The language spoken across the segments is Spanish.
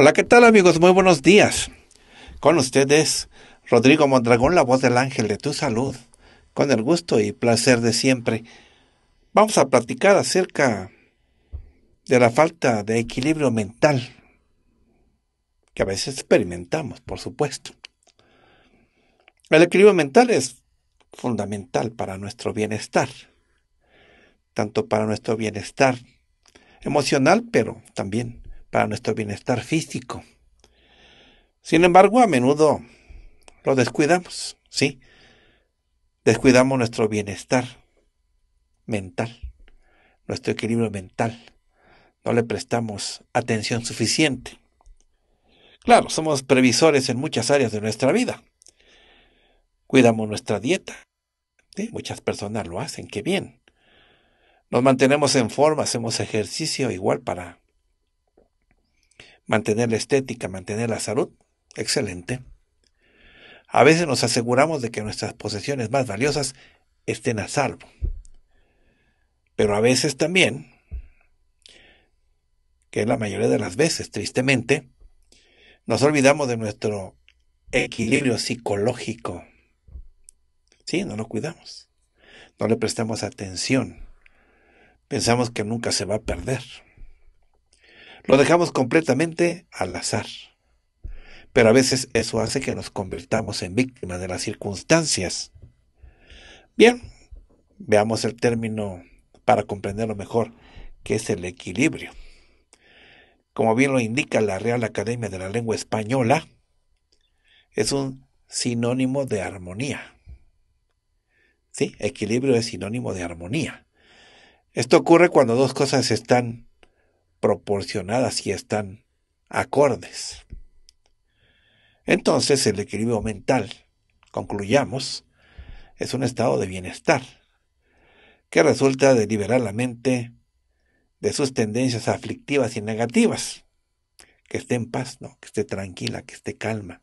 Hola, ¿qué tal amigos? Muy buenos días. Con ustedes, Rodrigo Mondragón, la voz del ángel de tu salud. Con el gusto y placer de siempre, vamos a platicar acerca de la falta de equilibrio mental que a veces experimentamos, por supuesto. El equilibrio mental es fundamental para nuestro bienestar, tanto para nuestro bienestar emocional, pero también para nuestro bienestar físico. Sin embargo, a menudo lo descuidamos, ¿sí? Descuidamos nuestro bienestar mental, nuestro equilibrio mental. No le prestamos atención suficiente. Claro, somos previsores en muchas áreas de nuestra vida. Cuidamos nuestra dieta. Muchas personas lo hacen, qué bien. Nos mantenemos en forma, hacemos ejercicio igual para mantener la estética, mantener la salud, excelente. A veces nos aseguramos de que nuestras posesiones más valiosas estén a salvo. Pero a veces también, que la mayoría de las veces, tristemente, nos olvidamos de nuestro equilibrio psicológico. Sí, no lo cuidamos. No le prestamos atención. Pensamos que nunca se va a perder. Lo dejamos completamente al azar. Pero a veces eso hace que nos convirtamos en víctimas de las circunstancias. Bien, veamos el término para comprenderlo mejor, que es el equilibrio. Como bien lo indica la Real Academia de la Lengua Española, es un sinónimo de armonía. ¿Sí? Equilibrio es sinónimo de armonía. Esto ocurre cuando dos cosas están proporcionadas y están acordes. Entonces el equilibrio mental, concluyamos, es un estado de bienestar, que resulta de liberar la mente de sus tendencias aflictivas y negativas. Que esté en paz, ¿no? que esté tranquila, que esté calma.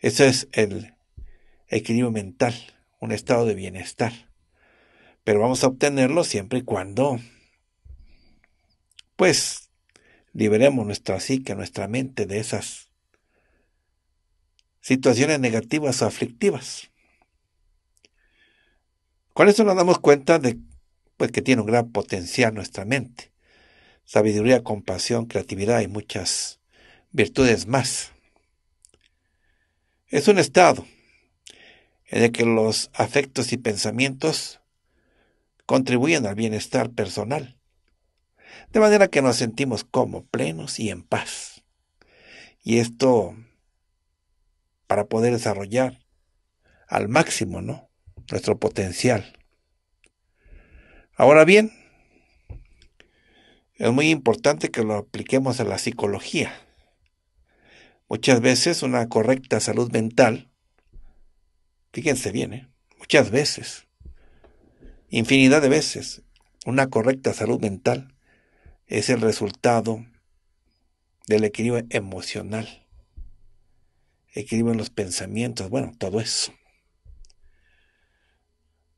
Eso es el equilibrio mental, un estado de bienestar. Pero vamos a obtenerlo siempre y cuando pues liberemos nuestra psique, nuestra mente de esas situaciones negativas o aflictivas. Con eso nos damos cuenta de pues, que tiene un gran potencial nuestra mente. Sabiduría, compasión, creatividad y muchas virtudes más. Es un estado en el que los afectos y pensamientos contribuyen al bienestar personal de manera que nos sentimos como plenos y en paz. Y esto para poder desarrollar al máximo, ¿no? Nuestro potencial. Ahora bien, es muy importante que lo apliquemos a la psicología. Muchas veces una correcta salud mental, fíjense bien, ¿eh? muchas veces, infinidad de veces, una correcta salud mental es el resultado del equilibrio emocional, equilibrio en los pensamientos, bueno, todo eso.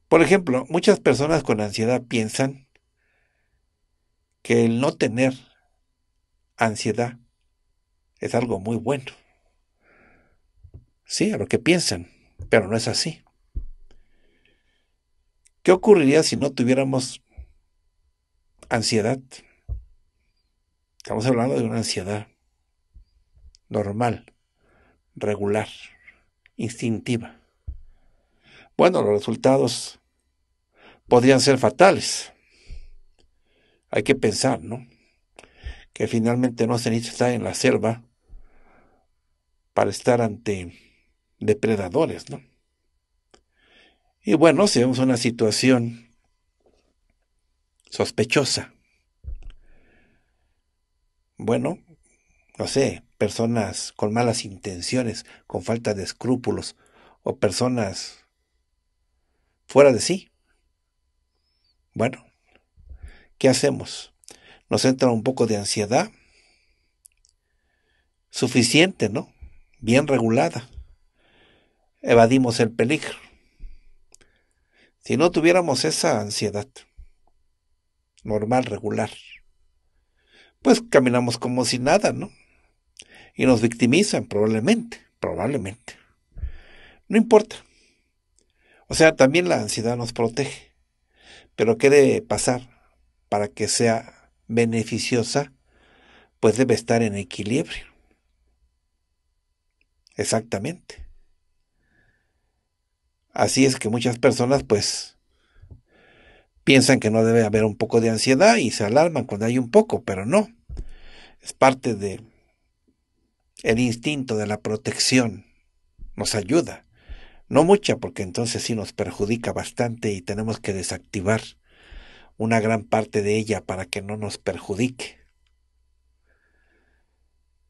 Por ejemplo, muchas personas con ansiedad piensan que el no tener ansiedad es algo muy bueno. Sí, a lo que piensan, pero no es así. ¿Qué ocurriría si no tuviéramos ansiedad? Estamos hablando de una ansiedad normal, regular, instintiva. Bueno, los resultados podrían ser fatales. Hay que pensar, ¿no? Que finalmente no se necesita estar en la selva para estar ante depredadores, ¿no? Y bueno, si vemos una situación sospechosa, bueno, no sé, personas con malas intenciones, con falta de escrúpulos, o personas fuera de sí. Bueno, ¿qué hacemos? Nos entra un poco de ansiedad, suficiente, ¿no? Bien regulada. Evadimos el peligro. Si no tuviéramos esa ansiedad normal, regular, pues caminamos como si nada, ¿no? Y nos victimizan, probablemente, probablemente. No importa. O sea, también la ansiedad nos protege. Pero ¿qué debe pasar para que sea beneficiosa? Pues debe estar en equilibrio. Exactamente. Así es que muchas personas pues piensan que no debe haber un poco de ansiedad y se alarman cuando hay un poco, pero no es parte de el instinto de la protección. Nos ayuda. No mucha, porque entonces sí nos perjudica bastante y tenemos que desactivar una gran parte de ella para que no nos perjudique.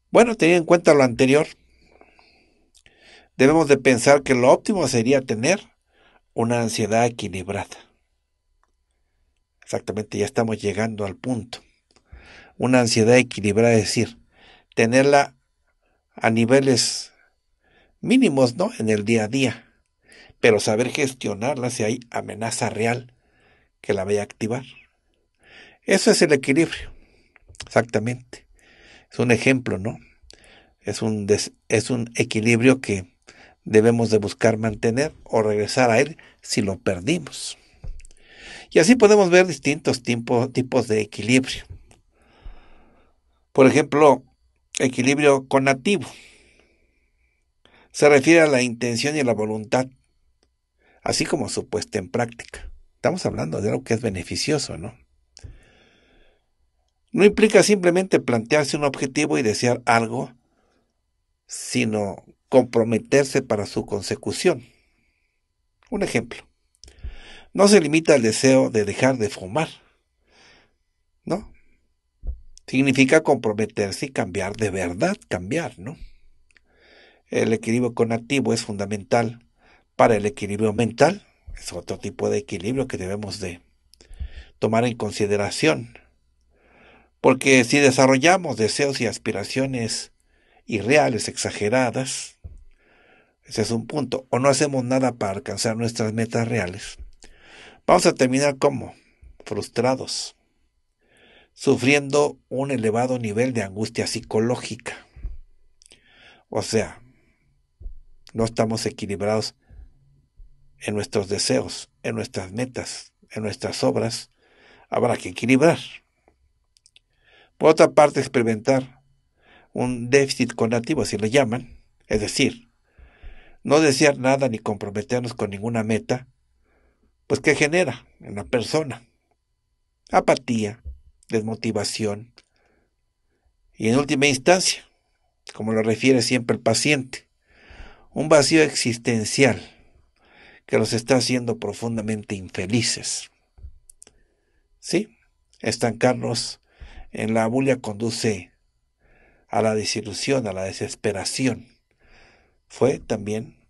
Bueno, teniendo en cuenta lo anterior, debemos de pensar que lo óptimo sería tener una ansiedad equilibrada. Exactamente, ya estamos llegando al punto una ansiedad equilibrada, es decir, tenerla a niveles mínimos, ¿no? En el día a día, pero saber gestionarla si hay amenaza real que la vaya a activar. Eso es el equilibrio, exactamente. Es un ejemplo, ¿no? Es un, es un equilibrio que debemos de buscar mantener o regresar a él si lo perdimos. Y así podemos ver distintos tipos de equilibrio. Por ejemplo, equilibrio conativo. Se refiere a la intención y a la voluntad, así como su puesta en práctica. Estamos hablando de algo que es beneficioso, ¿no? No implica simplemente plantearse un objetivo y desear algo, sino comprometerse para su consecución. Un ejemplo. No se limita al deseo de dejar de fumar, ¿no? significa comprometerse y cambiar de verdad, cambiar, ¿no? El equilibrio conactivo es fundamental para el equilibrio mental, es otro tipo de equilibrio que debemos de tomar en consideración. Porque si desarrollamos deseos y aspiraciones irreales, exageradas, ese es un punto, o no hacemos nada para alcanzar nuestras metas reales, vamos a terminar como frustrados, sufriendo un elevado nivel de angustia psicológica. O sea, no estamos equilibrados en nuestros deseos, en nuestras metas, en nuestras obras. Habrá que equilibrar. Por otra parte, experimentar un déficit cognitivo, si lo llaman, es decir, no desear nada ni comprometernos con ninguna meta, pues ¿qué genera en la persona apatía, desmotivación y en última instancia, como lo refiere siempre el paciente, un vacío existencial que los está haciendo profundamente infelices. ¿Sí? Estancarnos en la bulla conduce a la desilusión, a la desesperación. Fue también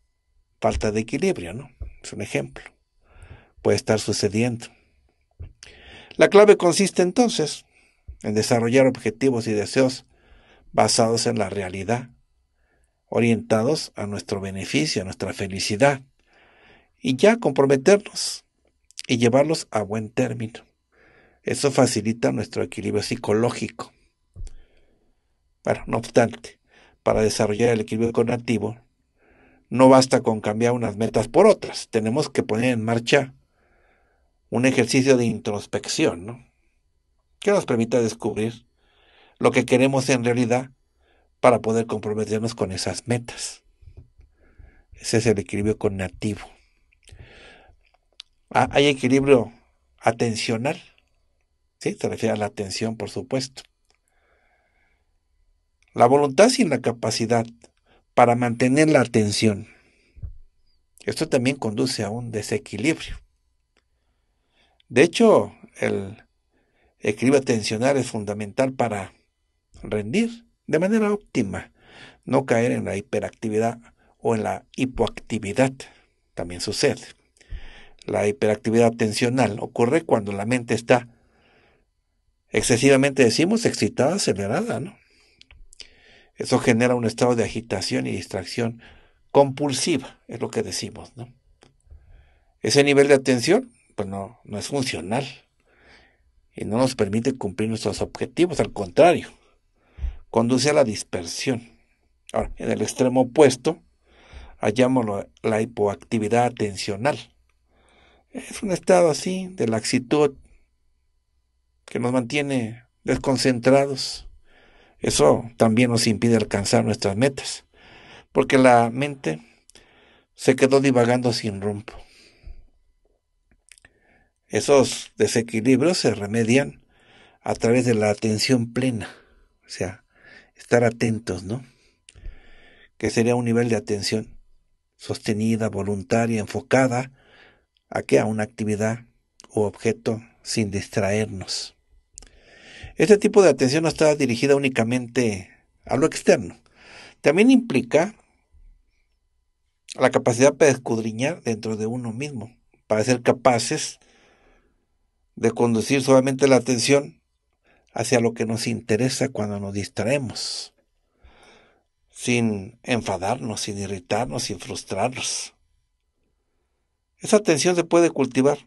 falta de equilibrio, ¿no? Es un ejemplo. Puede estar sucediendo. La clave consiste entonces en desarrollar objetivos y deseos basados en la realidad, orientados a nuestro beneficio, a nuestra felicidad, y ya comprometernos y llevarlos a buen término. Eso facilita nuestro equilibrio psicológico. Bueno, no obstante, para desarrollar el equilibrio cognitivo, no basta con cambiar unas metas por otras, tenemos que poner en marcha un ejercicio de introspección, ¿no? que nos permita descubrir lo que queremos en realidad para poder comprometernos con esas metas. Ese es el equilibrio cognitivo. Ah, hay equilibrio atencional. ¿sí? Se refiere a la atención, por supuesto. La voluntad sin la capacidad para mantener la atención. Esto también conduce a un desequilibrio. De hecho, el equilibrio atencional es fundamental para rendir de manera óptima, no caer en la hiperactividad o en la hipoactividad. También sucede. La hiperactividad atencional ocurre cuando la mente está excesivamente, decimos, excitada, acelerada, ¿no? Eso genera un estado de agitación y distracción compulsiva, es lo que decimos, ¿no? Ese nivel de atención pues no, es funcional y no nos permite cumplir nuestros objetivos, al contrario, conduce a la dispersión. Ahora, en el extremo opuesto, hallamos la hipoactividad atencional. Es un estado así de laxitud que nos mantiene desconcentrados. Eso también nos impide alcanzar nuestras metas, porque la mente se quedó divagando sin rumbo. Esos desequilibrios se remedian a través de la atención plena, o sea, estar atentos, ¿no? Que sería un nivel de atención sostenida, voluntaria, enfocada a que a una actividad u objeto sin distraernos. Este tipo de atención no está dirigida únicamente a lo externo. También implica la capacidad para escudriñar dentro de uno mismo, para ser capaces de conducir solamente la atención hacia lo que nos interesa cuando nos distraemos, sin enfadarnos, sin irritarnos, sin frustrarnos. Esa atención se puede cultivar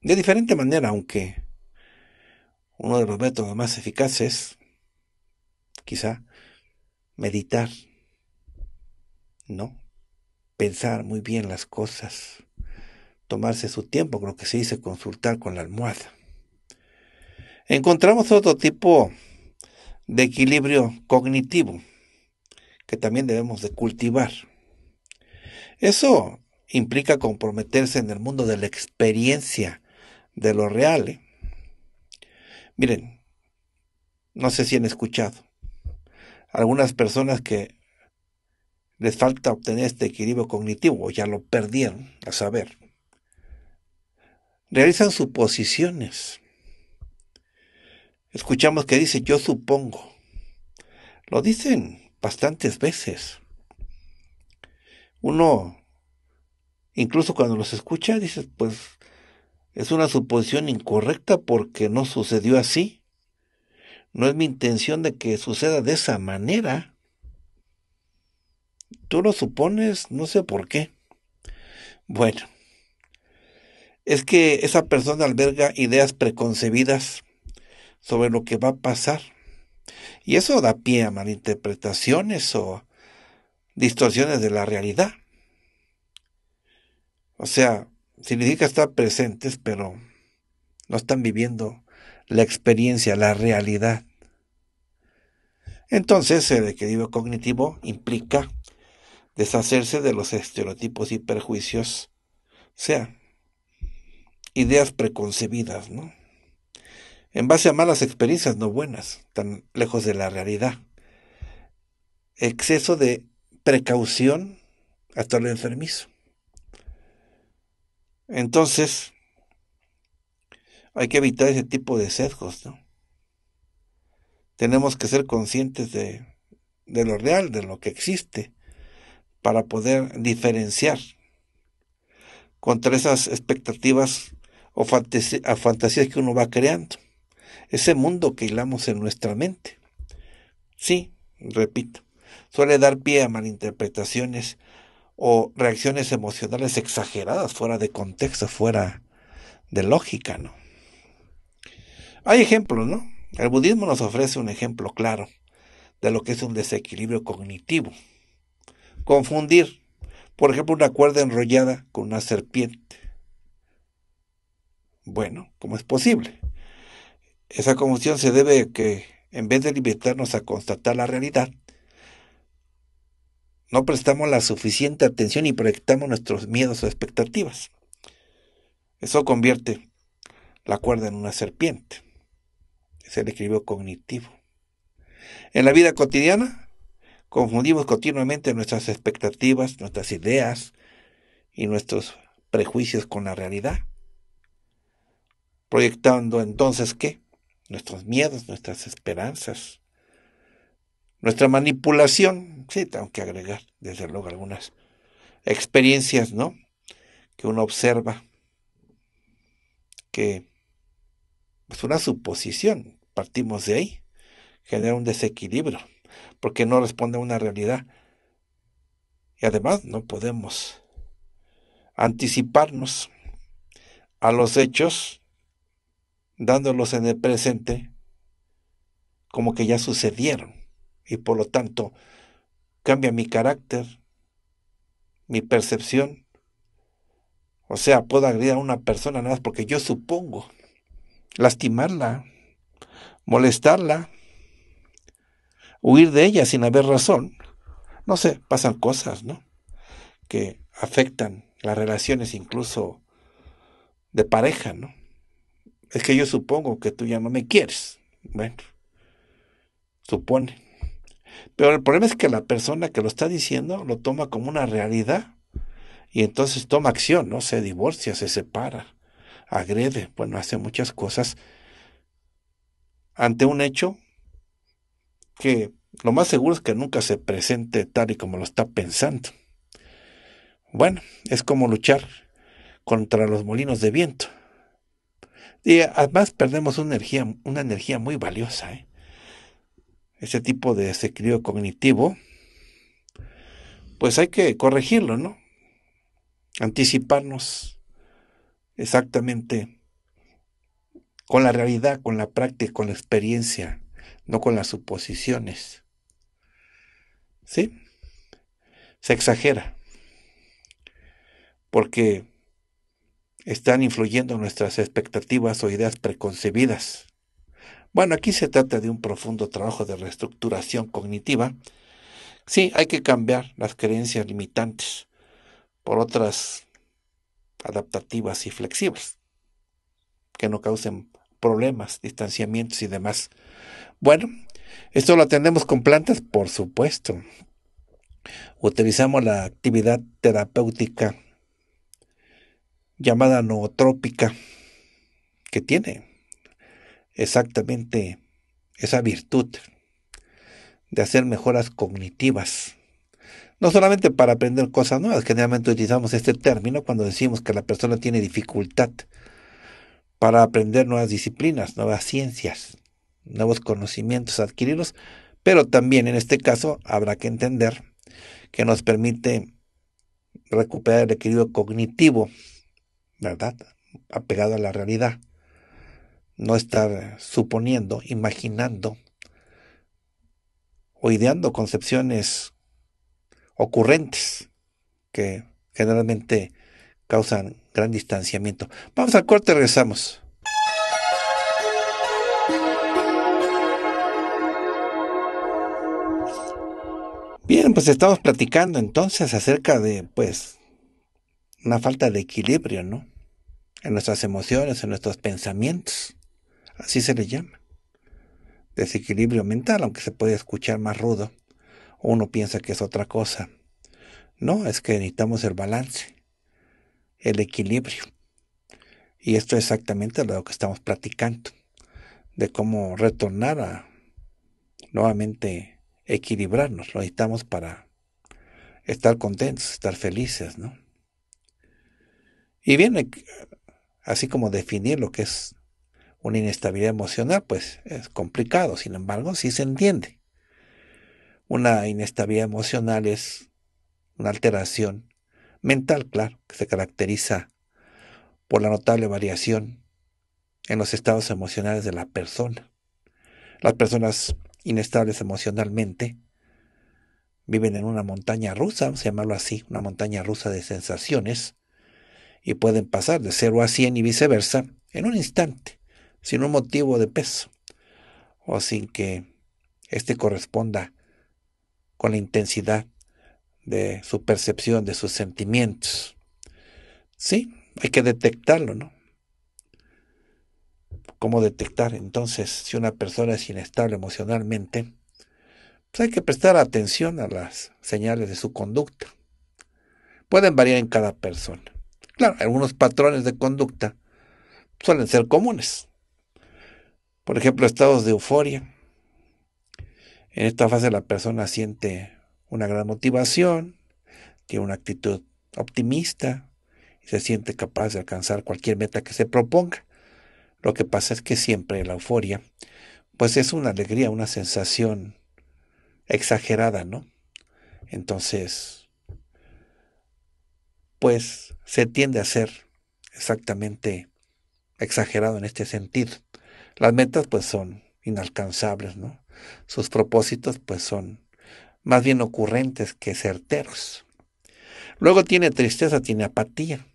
de diferente manera, aunque uno de los métodos más eficaces, quizá, meditar, ¿no? Pensar muy bien las cosas tomarse su tiempo con lo que se dice consultar con la almohada. Encontramos otro tipo de equilibrio cognitivo que también debemos de cultivar. Eso implica comprometerse en el mundo de la experiencia, de lo real. ¿eh? Miren, no sé si han escuchado algunas personas que les falta obtener este equilibrio cognitivo o ya lo perdieron a saber realizan suposiciones. Escuchamos que dice yo supongo. Lo dicen bastantes veces. Uno, incluso cuando los escucha, dice, pues es una suposición incorrecta porque no sucedió así. No es mi intención de que suceda de esa manera. Tú lo supones, no sé por qué. Bueno, es que esa persona alberga ideas preconcebidas sobre lo que va a pasar. Y eso da pie a malinterpretaciones o distorsiones de la realidad. O sea, significa estar presentes, pero no están viviendo la experiencia, la realidad. Entonces, el equilibrio cognitivo implica deshacerse de los estereotipos y perjuicios, o sea, ideas preconcebidas, ¿no? En base a malas experiencias no buenas, tan lejos de la realidad. Exceso de precaución hasta el enfermizo. Entonces, hay que evitar ese tipo de sesgos, ¿no? Tenemos que ser conscientes de, de lo real, de lo que existe, para poder diferenciar contra esas expectativas o a fantasías que uno va creando. Ese mundo que hilamos en nuestra mente. Sí, repito, suele dar pie a malinterpretaciones o reacciones emocionales exageradas, fuera de contexto, fuera de lógica, ¿no? Hay ejemplos, ¿no? El budismo nos ofrece un ejemplo claro de lo que es un desequilibrio cognitivo. Confundir, por ejemplo, una cuerda enrollada con una serpiente bueno, ¿cómo es posible? Esa confusión se debe a que, en vez de limitarnos a constatar la realidad, no prestamos la suficiente atención y proyectamos nuestros miedos o expectativas. Eso convierte la cuerda en una serpiente. Es el equilibrio cognitivo. En la vida cotidiana, confundimos continuamente nuestras expectativas, nuestras ideas y nuestros prejuicios con la realidad proyectando entonces qué? Nuestros miedos, nuestras esperanzas, nuestra manipulación, sí, tengo que agregar, desde luego, algunas experiencias, ¿no? Que uno observa, que es pues, una suposición, partimos de ahí, genera un desequilibrio, porque no responde a una realidad. Y además no podemos anticiparnos a los hechos dándolos en el presente como que ya sucedieron y por lo tanto cambia mi carácter, mi percepción. O sea, puedo agredir a una persona nada más porque yo supongo lastimarla, molestarla, huir de ella sin haber razón. No sé, pasan cosas, ¿no? Que afectan las relaciones incluso de pareja, ¿no? es que yo supongo que tú ya no me quieres. Bueno, supone. Pero el problema es que la persona que lo está diciendo lo toma como una realidad y entonces toma acción, ¿no? Se divorcia, se separa, agrede, bueno, hace muchas cosas ante un hecho que lo más seguro es que nunca se presente tal y como lo está pensando. Bueno, es como luchar contra los molinos de viento además perdemos una energía, muy valiosa. ¿eh? Ese tipo de desequilibrio cognitivo, pues hay que corregirlo, ¿no? Anticiparnos exactamente con la realidad, con la práctica, con la experiencia, no con las suposiciones. ¿Sí? Se exagera. Porque están influyendo nuestras expectativas o ideas preconcebidas. Bueno, aquí se trata de un profundo trabajo de reestructuración cognitiva. Sí, hay que cambiar las creencias limitantes por otras adaptativas y flexibles, que no causen problemas, distanciamientos y demás. Bueno, esto lo atendemos con plantas, por supuesto. Utilizamos la actividad terapéutica llamada nootrópica, que tiene exactamente esa virtud de hacer mejoras cognitivas. No solamente para aprender cosas nuevas, generalmente utilizamos este término cuando decimos que la persona tiene dificultad para aprender nuevas disciplinas, nuevas ciencias, nuevos conocimientos adquiridos, pero también en este caso habrá que entender que nos permite recuperar el equilibrio cognitivo ¿verdad? Apegado a la realidad. No estar suponiendo, imaginando o ideando concepciones ocurrentes que generalmente causan gran distanciamiento. Vamos al corte, regresamos. Bien, pues estamos platicando entonces acerca de, pues, una falta de equilibrio, ¿no? en nuestras emociones, en nuestros pensamientos. Así se le llama. Desequilibrio mental, aunque se puede escuchar más rudo. Uno piensa que es otra cosa. No, es que necesitamos el balance, el equilibrio. Y esto es exactamente lo que estamos practicando. de cómo retornar a nuevamente equilibrarnos. Lo necesitamos para estar contentos, estar felices, ¿no? Y bien, así como definir lo que es una inestabilidad emocional, pues es complicado, sin embargo, sí se entiende. Una inestabilidad emocional es una alteración mental, claro, que se caracteriza por la notable variación en los estados emocionales de la persona. Las personas inestables emocionalmente viven en una montaña rusa, vamos a llamarlo así, una montaña rusa de sensaciones, y pueden pasar de 0 a 100 y viceversa en un instante, sin un motivo de peso, o sin que éste corresponda con la intensidad de su percepción, de sus sentimientos. Sí, hay que detectarlo, ¿no? ¿Cómo detectar entonces si una persona es inestable emocionalmente? Pues hay que prestar atención a las señales de su conducta. Pueden variar en cada persona algunos patrones de conducta suelen ser comunes. Por ejemplo, estados de euforia. En esta fase la persona siente una gran motivación, tiene una actitud optimista y se siente capaz de alcanzar cualquier meta que se proponga. Lo que pasa es que siempre la euforia, pues es una alegría, una sensación exagerada, ¿no? Entonces, pues se tiende a ser exactamente exagerado en este sentido. Las metas pues son inalcanzables, ¿no? Sus propósitos pues son más bien ocurrentes que certeros. Luego tiene tristeza, tiene apatía.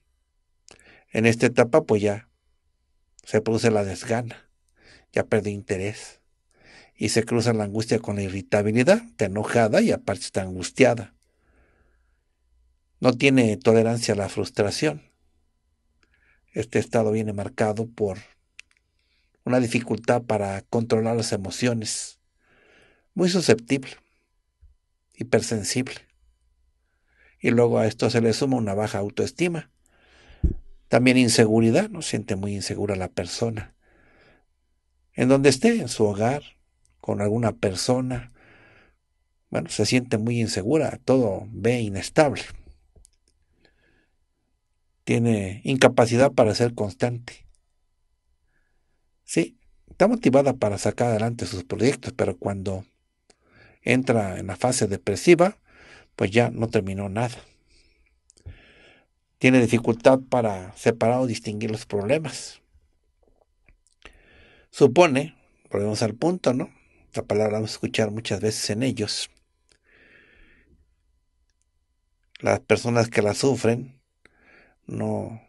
En esta etapa pues ya se produce la desgana, ya pierde interés y se cruza la angustia con la irritabilidad, está enojada y aparte está angustiada no tiene tolerancia a la frustración. Este estado viene marcado por una dificultad para controlar las emociones, muy susceptible, hipersensible. Y luego a esto se le suma una baja autoestima, también inseguridad, no siente muy insegura la persona. En donde esté, en su hogar, con alguna persona, bueno, se siente muy insegura, todo ve inestable tiene incapacidad para ser constante. Sí, está motivada para sacar adelante sus proyectos, pero cuando entra en la fase depresiva, pues ya no terminó nada. Tiene dificultad para separar o distinguir los problemas. Supone, volvemos al punto, ¿no? Esta palabra vamos a escuchar muchas veces en ellos. Las personas que la sufren no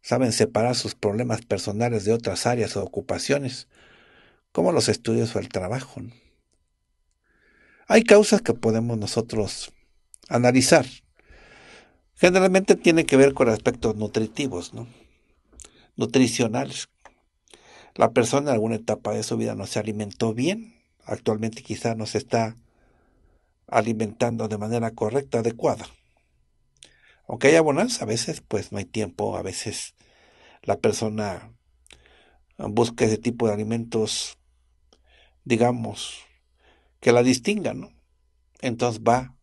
saben separar sus problemas personales de otras áreas o ocupaciones, como los estudios o el trabajo. Hay causas que podemos nosotros analizar. Generalmente tiene que ver con aspectos nutritivos, nutricionales. La persona en alguna etapa de su vida no se alimentó bien, actualmente quizá no se está alimentando de manera correcta, adecuada. Aunque haya bonanza, a veces pues no hay tiempo, a veces la persona busca ese tipo de alimentos, digamos, que la distingan, ¿no? Entonces va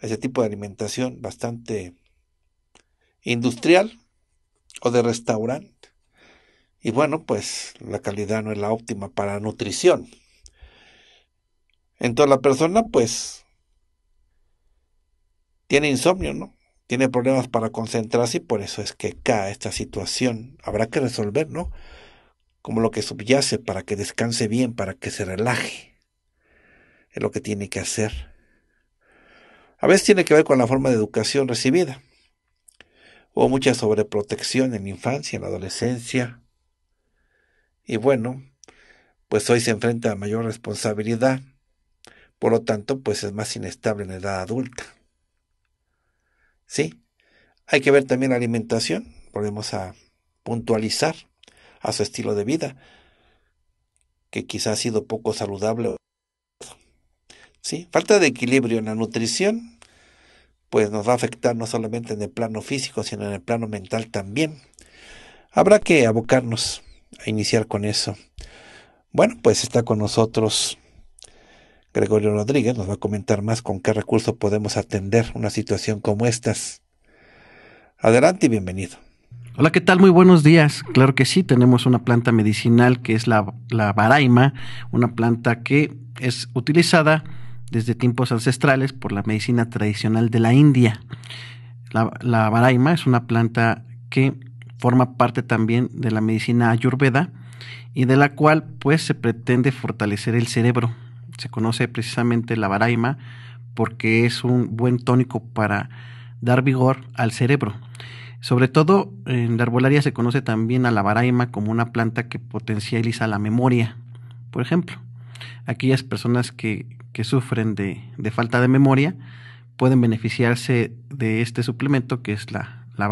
a ese tipo de alimentación bastante industrial o de restaurante. Y bueno, pues la calidad no es la óptima para nutrición. Entonces la persona pues tiene insomnio, ¿no? tiene problemas para concentrarse y por eso es que cae esta situación. Habrá que resolver, ¿no? Como lo que subyace para que descanse bien, para que se relaje. Es lo que tiene que hacer. A veces tiene que ver con la forma de educación recibida. Hubo mucha sobreprotección en la infancia, en la adolescencia. Y bueno, pues hoy se enfrenta a mayor responsabilidad. Por lo tanto, pues es más inestable en la edad adulta. ¿sí? Hay que ver también la alimentación, volvemos a puntualizar a su estilo de vida, que quizá ha sido poco saludable. ¿sí? Falta de equilibrio en la nutrición, pues nos va a afectar no solamente en el plano físico, sino en el plano mental también. Habrá que abocarnos a iniciar con eso. Bueno, pues está con nosotros Gregorio Rodríguez nos va a comentar más con qué recurso podemos atender una situación como estas. Adelante y bienvenido. Hola, ¿qué tal? Muy buenos días. Claro que sí, tenemos una planta medicinal que es la, la baraima, una planta que es utilizada desde tiempos ancestrales por la medicina tradicional de la India. La, la baraima es una planta que forma parte también de la medicina ayurveda y de la cual pues se pretende fortalecer el cerebro se conoce precisamente la baraima porque es un buen tónico para dar vigor al cerebro. Sobre todo en la arbolaria se conoce también a la baraima como una planta que potencializa la memoria. Por ejemplo, aquellas personas que, sufren de, falta de memoria pueden beneficiarse de este suplemento que es la, la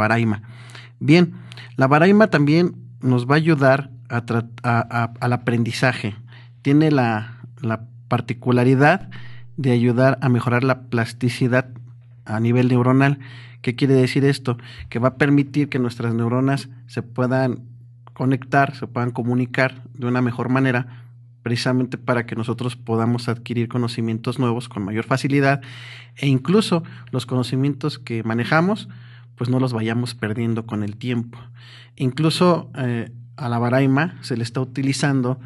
Bien, la baraima también nos va a ayudar al aprendizaje. Tiene la, la particularidad de ayudar a mejorar la plasticidad a nivel neuronal. ¿Qué quiere decir esto? Que va a permitir que nuestras neuronas se puedan conectar, se puedan comunicar de una mejor manera, precisamente para que nosotros podamos adquirir conocimientos nuevos con mayor facilidad e incluso los conocimientos que manejamos, pues no los vayamos perdiendo con el tiempo. Incluso eh, a la baraima se le está utilizando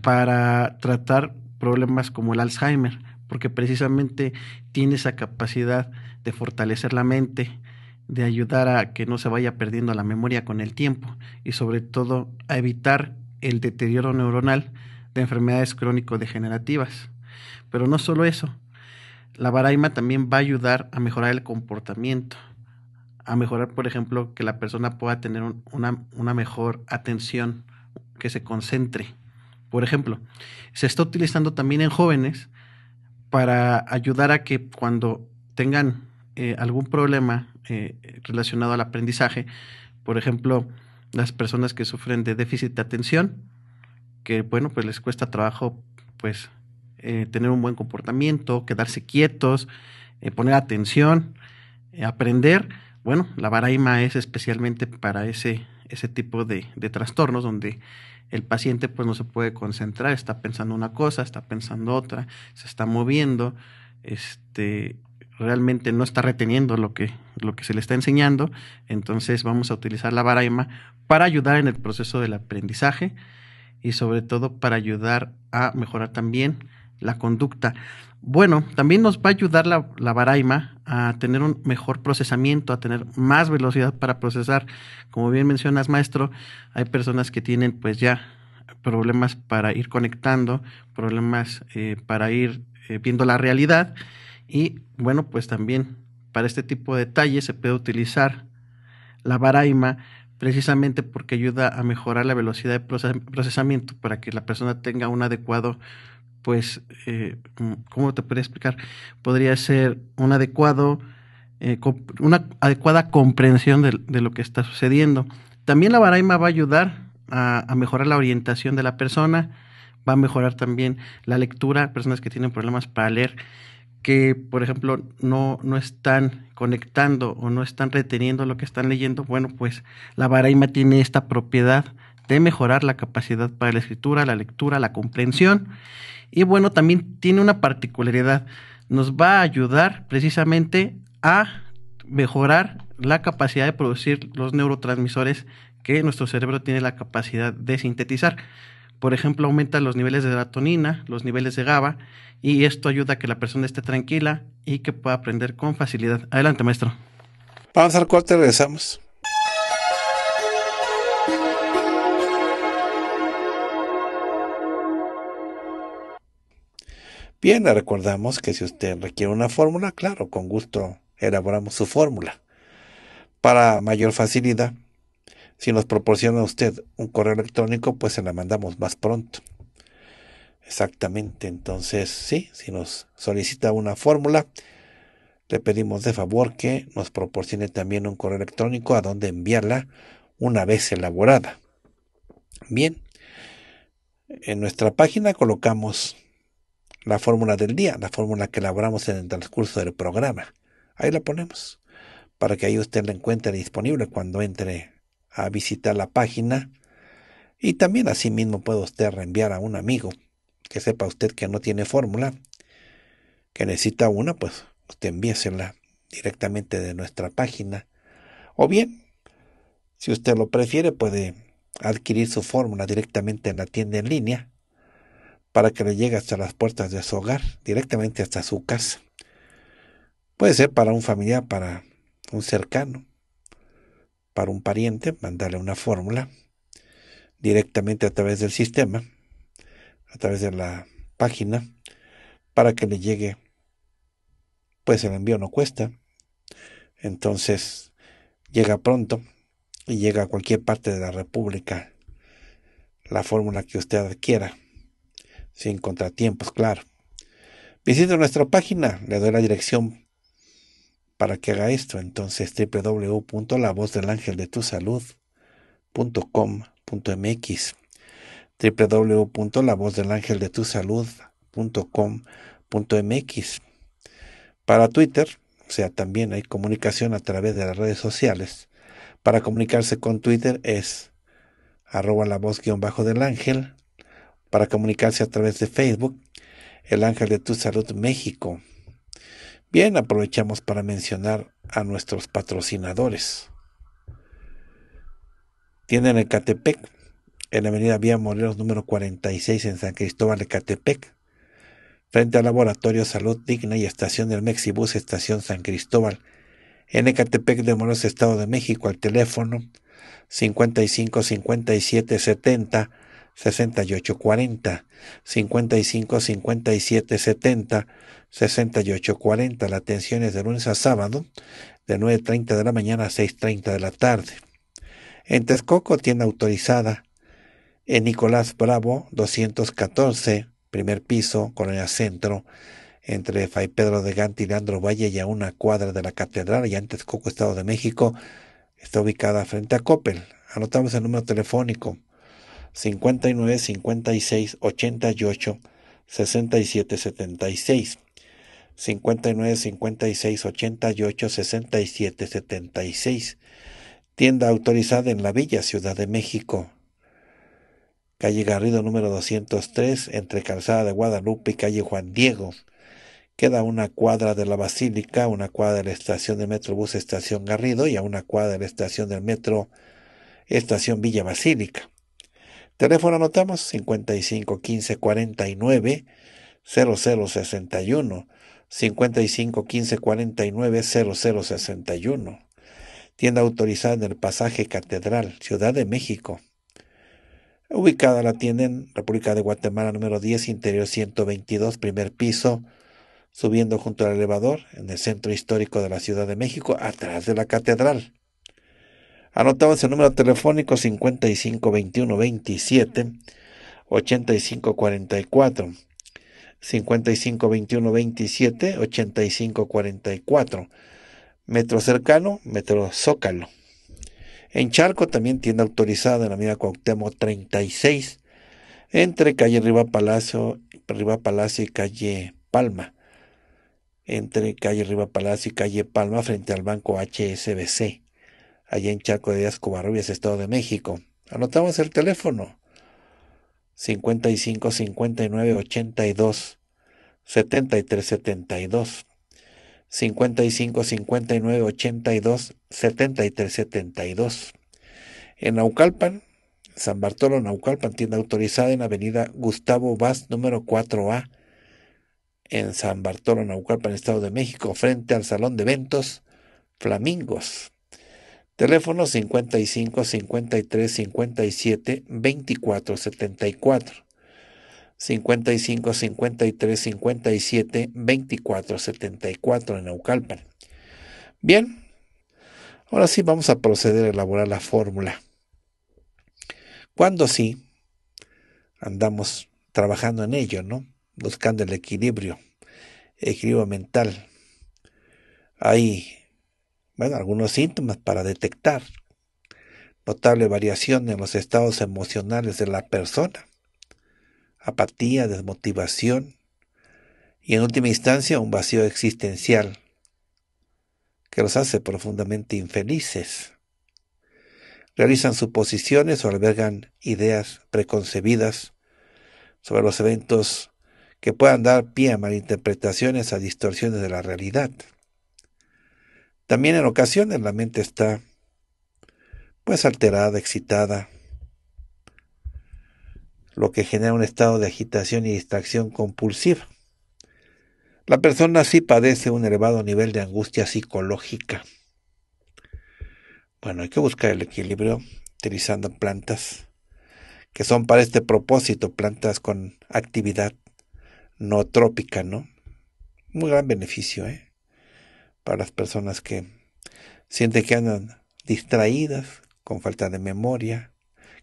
para tratar problemas como el Alzheimer, porque precisamente tiene esa capacidad de fortalecer la mente, de ayudar a que no se vaya perdiendo la memoria con el tiempo y sobre todo a evitar el deterioro neuronal de enfermedades crónico-degenerativas. Pero no solo eso, la baraima también va a ayudar a mejorar el comportamiento, a mejorar, por ejemplo, que la persona pueda tener una, una mejor atención, que se concentre. Por ejemplo, se está utilizando también en jóvenes para ayudar a que cuando tengan eh, algún problema eh, relacionado al aprendizaje, por ejemplo, las personas que sufren de déficit de atención, que bueno, pues les cuesta trabajo pues eh, tener un buen comportamiento, quedarse quietos, poner atención, aprender. Bueno, la Baraima es especialmente para ese, ese tipo de, de trastornos donde el paciente pues no se puede concentrar, está pensando una cosa, está pensando otra, se está moviendo, este, realmente no está reteniendo lo que, lo que se le está enseñando, entonces vamos a utilizar la Baraima para ayudar en el proceso del aprendizaje y sobre todo para ayudar a mejorar también la conducta. Bueno, también nos va a ayudar la, la Baraima a tener un mejor procesamiento, a tener más velocidad para procesar. Como bien mencionas, maestro, hay personas que tienen pues ya problemas para ir conectando, problemas eh, para ir eh, viendo la realidad y bueno, pues también para este tipo de detalles se puede utilizar la Baraima precisamente porque ayuda a mejorar la velocidad de procesamiento para que la persona tenga un adecuado pues, eh, ¿cómo te podría explicar? Podría ser un adecuado, eh, una adecuada comprensión de, lo que está sucediendo. También la Baraima va a ayudar a, mejorar la orientación de la persona, va a mejorar también la lectura, personas que tienen problemas para leer que, por ejemplo, no, no están conectando o no están reteniendo lo que están leyendo, bueno, pues la Baraima tiene esta propiedad de mejorar la capacidad para la escritura, la lectura, la comprensión y bueno, también tiene una particularidad. Nos va a ayudar precisamente a mejorar la capacidad de producir los neurotransmisores que nuestro cerebro tiene la capacidad de sintetizar. Por ejemplo, aumenta los niveles de serotonina, los niveles de GABA, y esto ayuda a que la persona esté tranquila y que pueda aprender con facilidad. Adelante, maestro. Vamos al corte, regresamos. Bien, le recordamos que si usted requiere una fórmula, claro, con gusto elaboramos su fórmula. Para mayor facilidad, si nos proporciona usted un correo electrónico, pues se la mandamos más pronto. Exactamente, entonces sí, si nos solicita una fórmula, le pedimos de favor que nos proporcione también un correo electrónico a donde enviarla una vez elaborada. Bien, en nuestra página colocamos la fórmula del día, la fórmula que elaboramos en el transcurso del programa. Ahí la ponemos para que ahí usted la encuentre disponible cuando entre a visitar la página. Y también mismo puede usted reenviar a un amigo que sepa usted que no tiene fórmula, que necesita una, pues usted envíesela directamente de nuestra página. O bien, si usted lo prefiere, puede adquirir su fórmula directamente en la tienda en línea para que le llegue hasta las puertas de su hogar, directamente hasta su casa. Puede ser para un familiar, para un cercano, para un pariente, mandarle una fórmula directamente a través del sistema, a través de la página, para que le llegue. Pues el envío no cuesta, entonces llega pronto y llega a cualquier parte de la República la fórmula que usted adquiera sin contratiempos, claro. Visite nuestra página, le doy la dirección para que haga esto. Entonces, www.lavozdelangeldetusalud.com.mx www.lavozdelangeldetusalud.com.mx Para Twitter, o sea, también hay comunicación a través de las redes sociales. Para comunicarse con Twitter es arroba la voz guión bajo del ángel para comunicarse a través de Facebook, el Ángel de Tu Salud México. Bien, aprovechamos para mencionar a nuestros patrocinadores. Tienen Ecatepec, en la avenida Vía Morelos número 46 en San Cristóbal de Ecatepec, frente al Laboratorio Salud Digna y Estación del Mexibus, Estación San Cristóbal, en Ecatepec de Morelos, Estado de México, al teléfono 55 57 6840, 55 57 70, 6840. La atención es de lunes a sábado, de 9.30 de la mañana a 6.30 de la tarde. En Texcoco, tienda autorizada en Nicolás Bravo, 214, primer piso, Colonia Centro, entre Fray Pedro de Gante y Leandro Valle y a una cuadra de la Catedral, y en Texcoco, Estado de México. Está ubicada frente a Coppel. Anotamos el número telefónico 59 56 88 67 76. 59 56 88 67 76. Tienda autorizada en la Villa Ciudad de México. Calle Garrido número 203 entre Calzada de Guadalupe y Calle Juan Diego. Queda una cuadra de la Basílica, una cuadra de la estación de Metrobús Estación Garrido y a una cuadra de la estación del Metro Estación Villa Basílica. Teléfono anotamos 55 15 49 0061. 55 15 49 0061. Tienda autorizada en el pasaje Catedral, Ciudad de México. Ubicada la tienda en República de Guatemala número 10, interior 122, primer piso, subiendo junto al elevador, en el centro histórico de la Ciudad de México, atrás de la catedral. Anotamos el número telefónico 55 21 27 85 44. 55 21 27 85 44. Metro cercano, Metro Zócalo. En Charco también tienda autorizada en la medida Cuauhtémoc 36, entre calle Riva Palacio, Riva Palacio y calle Palma. Entre calle Riva Palacio y calle Palma, frente al banco HSBC allá en Chaco de Díaz Covarrubias, Estado de México. Anotamos el teléfono 55 59 82 73 72 55 59 82 73 72 en Naucalpan, San Bartolo Naucalpan, tienda autorizada en Avenida Gustavo Vaz número 4A en San Bartolo Naucalpan, Estado de México, frente al Salón de Eventos Flamingos. Teléfono 55 53 57 24 74. 55 53 57 24 74 en Eucalpa. Bien, ahora sí vamos a proceder a elaborar la fórmula. Cuando sí andamos trabajando en ello, ¿no? Buscando el equilibrio, equilibrio mental. Ahí bueno, algunos síntomas para detectar notable variación en los estados emocionales de la persona, apatía, desmotivación y en última instancia un vacío existencial que los hace profundamente infelices. Realizan suposiciones o albergan ideas preconcebidas sobre los eventos que puedan dar pie a malinterpretaciones, a distorsiones de la realidad. También en ocasiones la mente está pues alterada, excitada, lo que genera un estado de agitación y distracción compulsiva. La persona sí padece un elevado nivel de angustia psicológica. Bueno, hay que buscar el equilibrio utilizando plantas que son para este propósito, plantas con actividad no trópica, ¿no? Muy gran beneficio, ¿eh? para las personas que sienten que andan distraídas, con falta de memoria,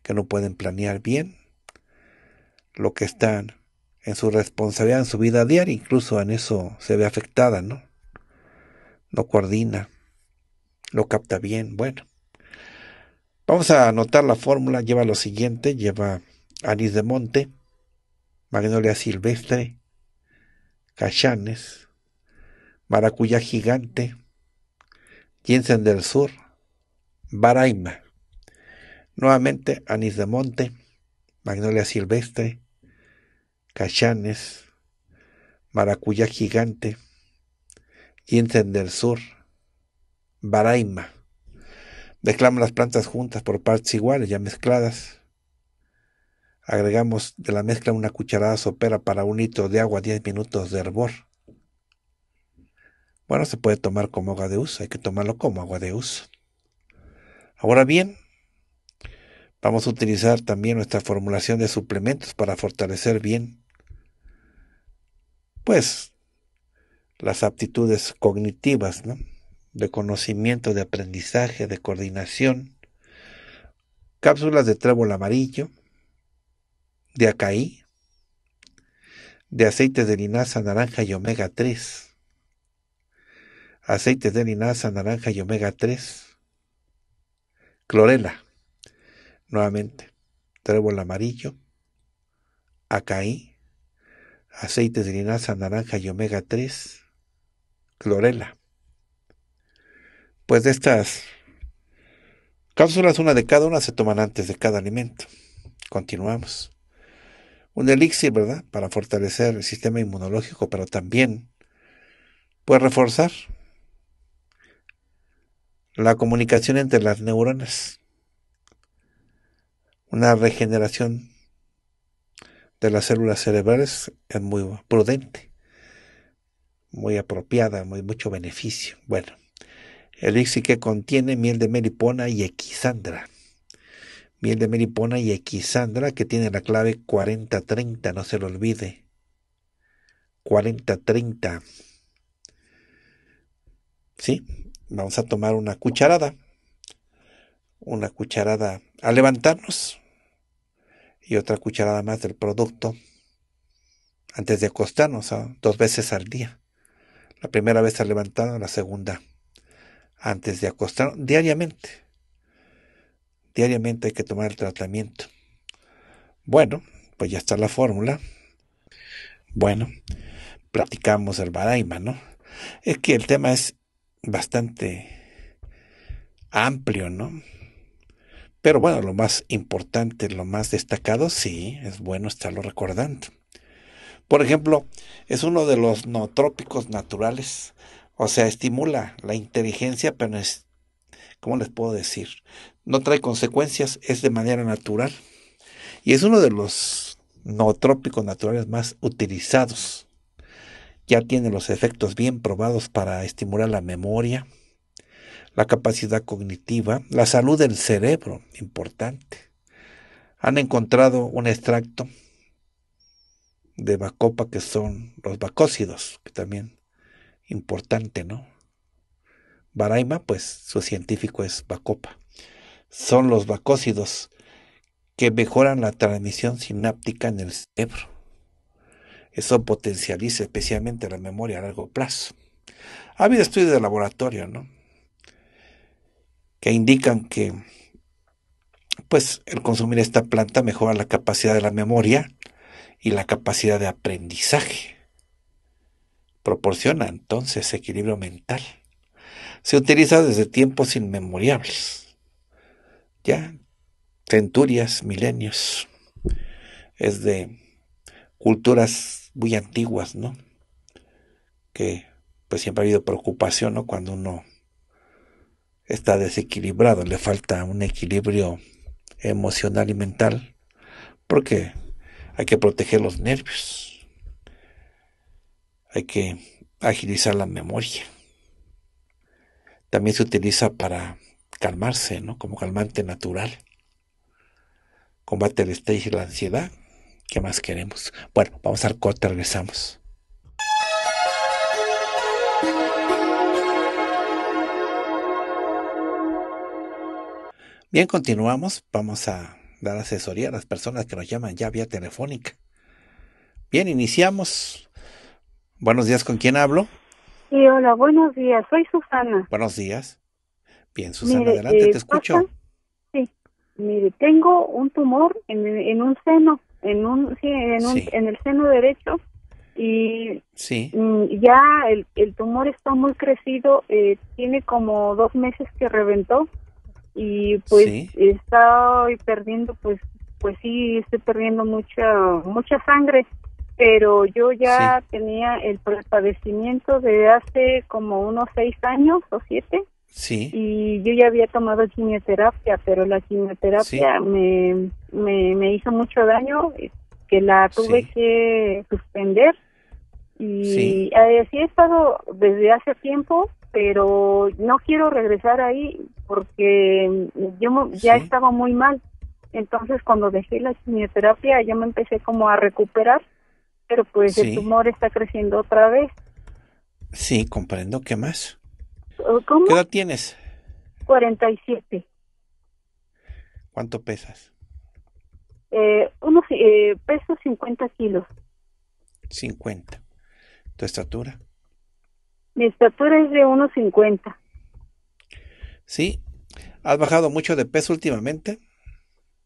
que no pueden planear bien lo que están en su responsabilidad, en su vida diaria, incluso en eso se ve afectada, ¿no? No coordina, lo capta bien, bueno. Vamos a anotar la fórmula, lleva lo siguiente, lleva anís de monte, magnolia silvestre, cachanes, maracuyá gigante, ginseng del sur, baraima, nuevamente anís de monte, magnolia silvestre, cachanes, maracuyá gigante, ginseng del sur, baraima. Mezclamos las plantas juntas por partes iguales, ya mezcladas. Agregamos de la mezcla una cucharada sopera para un litro de agua, 10 minutos de hervor. Bueno, se puede tomar como agua de uso, hay que tomarlo como agua de uso. Ahora bien, vamos a utilizar también nuestra formulación de suplementos para fortalecer bien, pues, las aptitudes cognitivas, ¿no? De conocimiento, de aprendizaje, de coordinación. Cápsulas de trébol amarillo, de acaí, de aceites de linaza, naranja y omega 3 aceites de linaza, naranja y omega 3, clorela, nuevamente, Trébol amarillo, acaí, aceites de linaza, naranja y omega 3, clorela. Pues de estas cápsulas, una de cada una se toman antes de cada alimento. Continuamos. Un elixir, ¿verdad? Para fortalecer el sistema inmunológico, pero también puede reforzar la comunicación entre las neuronas, una regeneración de las células cerebrales es muy prudente, muy apropiada, muy mucho beneficio. Bueno, el elixir que contiene miel de melipona y equisandra. Miel de melipona y equisandra que tiene la clave 4030, no se lo olvide. 4030. ¿Sí? Vamos a tomar una cucharada. Una cucharada a levantarnos y otra cucharada más del producto antes de acostarnos, ah, dos veces al día. La primera vez al levantarnos, la segunda antes de acostarnos, diariamente. Diariamente hay que tomar el tratamiento. Bueno, pues ya está la fórmula. Bueno, platicamos el Baraima, ¿no? Es que el tema es bastante amplio, ¿no? Pero bueno, lo más importante, lo más destacado, sí, es bueno estarlo recordando. Por ejemplo, es uno de los nootrópicos naturales, o sea, estimula la inteligencia, pero es, ¿cómo les puedo decir? No trae consecuencias, es de manera natural. Y es uno de los nootrópicos naturales más utilizados ya tiene los efectos bien probados para estimular la memoria, la capacidad cognitiva, la salud del cerebro, importante. Han encontrado un extracto de bacopa que son los bacócidos, que también importante, ¿no? Baraima, pues su científico es bacopa. Son los bacócidos que mejoran la transmisión sináptica en el cerebro. Eso potencializa especialmente la memoria a largo plazo. Ha habido estudios de laboratorio, ¿no? Que indican que, pues, el consumir esta planta mejora la capacidad de la memoria y la capacidad de aprendizaje. Proporciona entonces equilibrio mental. Se utiliza desde tiempos inmemoriables, Ya, centurias, milenios. Es de culturas muy antiguas, ¿no? Que pues siempre ha habido preocupación, ¿no? Cuando uno está desequilibrado, le falta un equilibrio emocional y mental, porque hay que proteger los nervios, hay que agilizar la memoria. También se utiliza para calmarse, ¿no? Como calmante natural. Combate el estrés y la ansiedad, ¿Qué más queremos? Bueno, vamos al corte, regresamos. Bien, continuamos. Vamos a dar asesoría a las personas que nos llaman ya vía telefónica. Bien, iniciamos. Buenos días, ¿con quién hablo? Sí, hola, buenos días. Soy Susana. Buenos días. Bien, Susana, adelante, te eh, escucho. sí, mire, tengo un tumor en un seno en un, en, un en el seno derecho y sí. Mm, ya el, tumor está muy crecido, eh, tiene como dos meses que reventó y pues estoy perdiendo pues pues sí estoy perdiendo mucha mucha sangre pero yo ya tenía el padecimiento de hace como unos seis años o siete Sí. Y yo ya había tomado quimioterapia, pero la quimioterapia me, me, hizo mucho daño, que la tuve que suspender. Y así he estado desde hace tiempo, pero no quiero regresar ahí porque yo ya estaba muy mal. Entonces cuando dejé la quimioterapia ya me empecé como a recuperar, pero pues el tumor está creciendo otra vez. Sí, comprendo. ¿Qué más? ¿Qué edad tienes? 47. ¿Cuánto pesas? Eh, unos, eh, peso 50 kilos. 50. ¿Tu estatura? Mi estatura es de 150 ¿Sí? ¿Has bajado mucho de peso últimamente?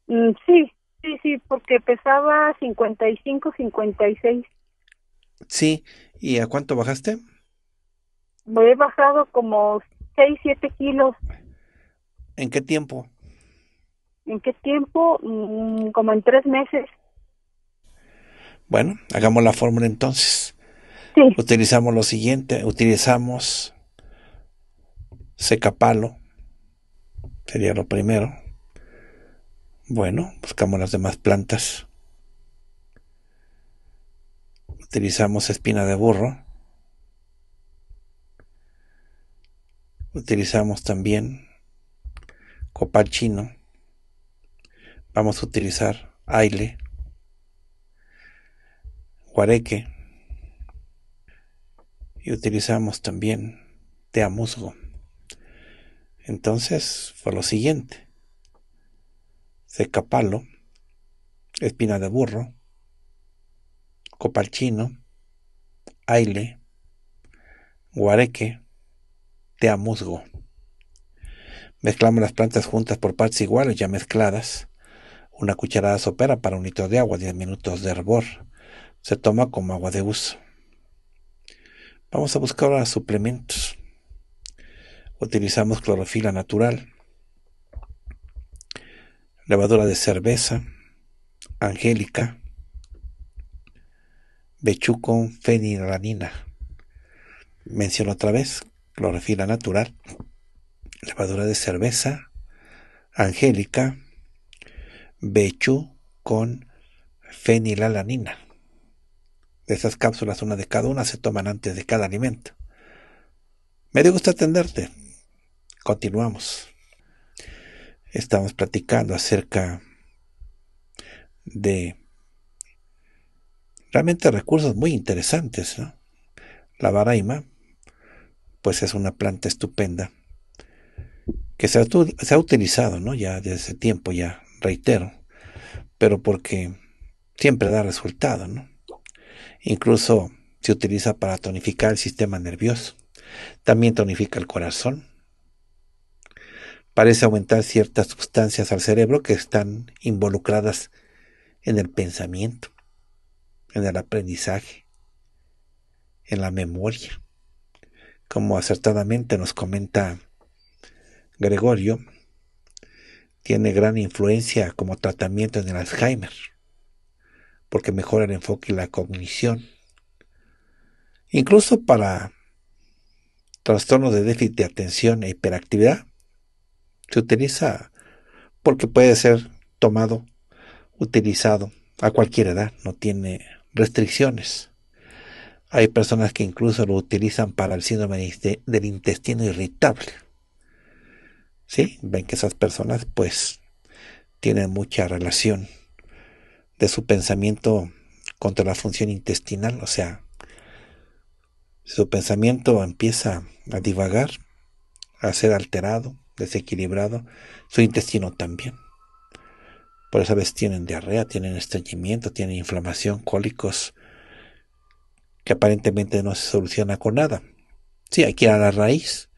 Mm, sí, sí, sí, porque pesaba 55, 56. Sí, ¿y a cuánto bajaste? me he bajado como 6, 7 kilos. ¿En qué tiempo? ¿En qué tiempo? Mm, como en tres meses. Bueno, hagamos la fórmula entonces. Utilizamos lo siguiente, utilizamos secapalo, sería lo primero. Bueno, buscamos las demás plantas. Utilizamos espina de burro. utilizamos también copal chino. Vamos a utilizar aile, guareque y utilizamos también tea Entonces fue lo siguiente. Secapalo, espina de burro, copal chino, aile, guareque, tea musgo. Mezclamos las plantas juntas por partes iguales ya mezcladas. Una cucharada sopera para un litro de agua, 10 minutos de hervor. Se toma como agua de uso. Vamos a buscar ahora suplementos. Utilizamos clorofila natural, levadura de cerveza, angélica, bechuco fenilalanina. Menciono otra vez, clorofila natural, levadura de cerveza, angélica, bechu con fenilalanina. De esas cápsulas, una de cada una, se toman antes de cada alimento. Me dio gusto atenderte. Continuamos. Estamos platicando acerca de realmente recursos muy interesantes. La baraima pues es una planta estupenda que se ha, utilizado, ¿no? Ya desde tiempo, ya reitero, pero porque siempre da resultado, ¿no? Incluso se utiliza para tonificar el sistema nervioso, también tonifica el corazón, parece aumentar ciertas sustancias al cerebro que están involucradas en el pensamiento, en el aprendizaje, en la memoria como acertadamente nos comenta Gregorio, tiene gran influencia como tratamiento en el Alzheimer, porque mejora el enfoque y la cognición. Incluso para trastornos de déficit de atención e hiperactividad, se utiliza porque puede ser tomado, utilizado a cualquier edad, no tiene restricciones. Hay personas que incluso lo utilizan para el síndrome del intestino irritable. ¿Sí? Ven que esas personas pues tienen mucha relación de su pensamiento contra la función intestinal. O sea, su pensamiento empieza a divagar, a ser alterado, desequilibrado, su intestino también. Por esa vez tienen diarrea, tienen estreñimiento, tienen inflamación, cólicos, que aparentemente no se soluciona con nada. Sí, hay que ir a la raíz.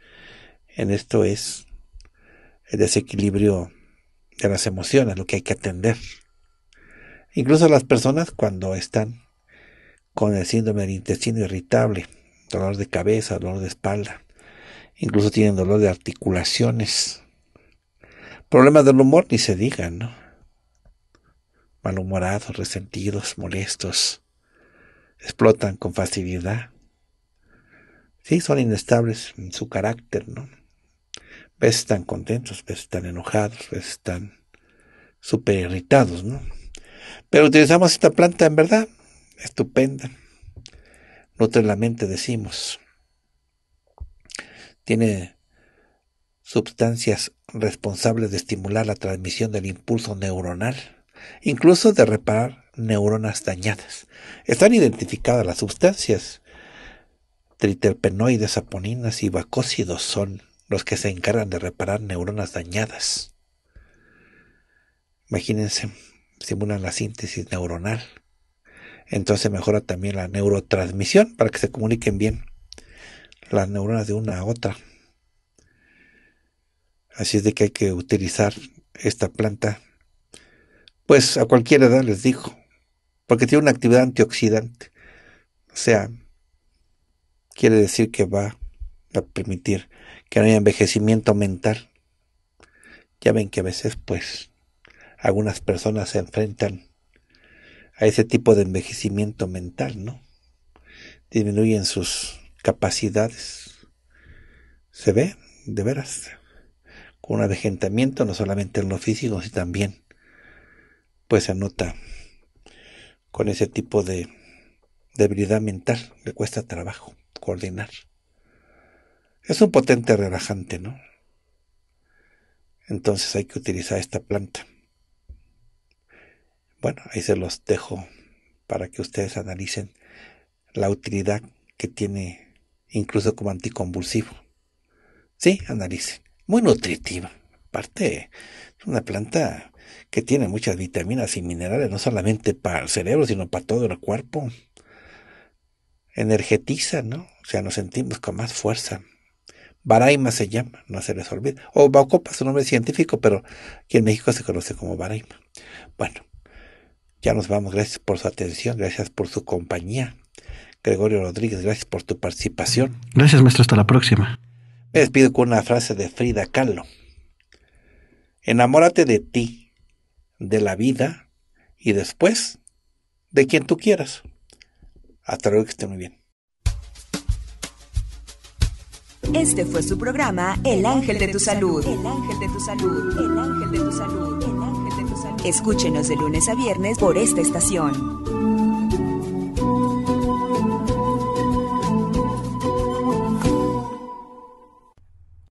En esto es el desequilibrio de las emociones, lo que hay que atender. Incluso las personas cuando están con el síndrome del intestino irritable, dolor de cabeza, dolor de espalda, incluso tienen dolor de articulaciones, problemas del humor, ni se digan, ¿no? Malhumorados, resentidos, molestos, explotan con facilidad. Sí, son inestables en su carácter, ¿no? A veces están contentos, a veces están enojados, a veces están súper irritados, ¿no? Pero utilizamos esta planta en verdad, estupenda. Nutre la mente, decimos. Tiene sustancias responsables de estimular la transmisión del impulso neuronal, incluso de reparar neuronas dañadas. Están identificadas las sustancias. Triterpenoides, aponinas y bacócidos son los que se encargan de reparar neuronas dañadas. Imagínense, simulan la síntesis neuronal. Entonces mejora también la neurotransmisión para que se comuniquen bien las neuronas de una a otra. Así es de que hay que utilizar esta planta. Pues a cualquier edad les digo, porque tiene una actividad antioxidante. O sea, quiere decir que va a permitir que no haya envejecimiento mental. Ya ven que a veces, pues, algunas personas se enfrentan a ese tipo de envejecimiento mental, ¿no? Disminuyen sus capacidades. Se ve, de veras, con un avejentamiento, no solamente en lo físico, sino también, pues, se nota con ese tipo de debilidad mental, le cuesta trabajo coordinar. Es un potente relajante, ¿no? Entonces hay que utilizar esta planta. Bueno, ahí se los dejo para que ustedes analicen la utilidad que tiene incluso como anticonvulsivo. Sí, analicen. Muy nutritiva. Parte, es una planta que tiene muchas vitaminas y minerales, no solamente para el cerebro, sino para todo el cuerpo. Energetiza, ¿no? O sea, nos sentimos con más fuerza. Baraima se llama, no se les olvide. O Baucopa su nombre científico, pero aquí en México se conoce como Baraima. Bueno, ya nos vamos. Gracias por su atención, gracias por su compañía. Gregorio Rodríguez, gracias por tu participación. Gracias, maestro. Hasta la próxima. Me despido con una frase de Frida Kahlo. Enamórate de ti, de la vida y después de quien tú quieras. Hasta luego, que esté muy bien. Este fue su programa El Ángel de tu Salud. El Ángel de tu Salud. El Ángel de Salud. El Ángel de tu Salud. Escúchenos de lunes a viernes por esta estación.